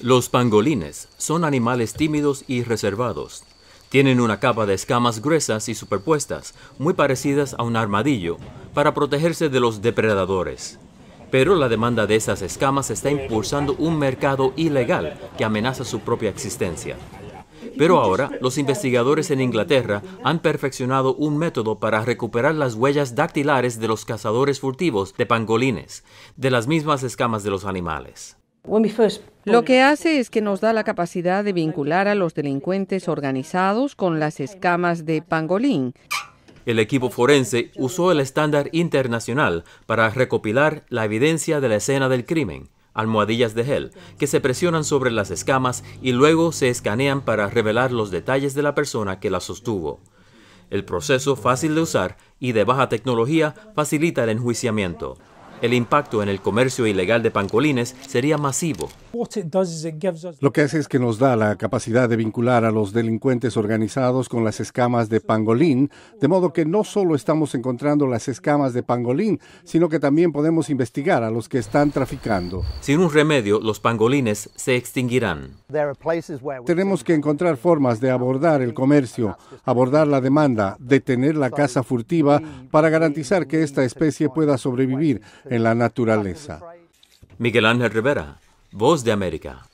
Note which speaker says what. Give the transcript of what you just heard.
Speaker 1: Los pangolines son animales tímidos y reservados. Tienen una capa de escamas gruesas y superpuestas, muy parecidas a un armadillo, para protegerse de los depredadores. Pero la demanda de esas escamas está impulsando un mercado ilegal que amenaza su propia existencia. Pero ahora, los investigadores en Inglaterra han perfeccionado un método para recuperar las huellas dactilares de los cazadores furtivos de pangolines, de las mismas escamas de los animales.
Speaker 2: Lo que hace es que nos da la capacidad de vincular a los delincuentes organizados con las escamas de pangolín.
Speaker 1: El equipo forense usó el estándar internacional para recopilar la evidencia de la escena del crimen, almohadillas de gel, que se presionan sobre las escamas y luego se escanean para revelar los detalles de la persona que las sostuvo. El proceso fácil de usar y de baja tecnología facilita el enjuiciamiento. El impacto en el comercio ilegal de pangolines sería masivo.
Speaker 3: Lo que hace es que nos da la capacidad de vincular a los delincuentes organizados con las escamas de pangolín, de modo que no solo estamos encontrando las escamas de pangolín, sino que también podemos investigar a los que están traficando.
Speaker 1: Sin un remedio, los pangolines se extinguirán.
Speaker 3: Tenemos que encontrar formas de abordar el comercio, abordar la demanda, detener la caza furtiva para garantizar que esta especie pueda sobrevivir en la naturaleza.
Speaker 1: Miguel Ángel Rivera, Voz de América.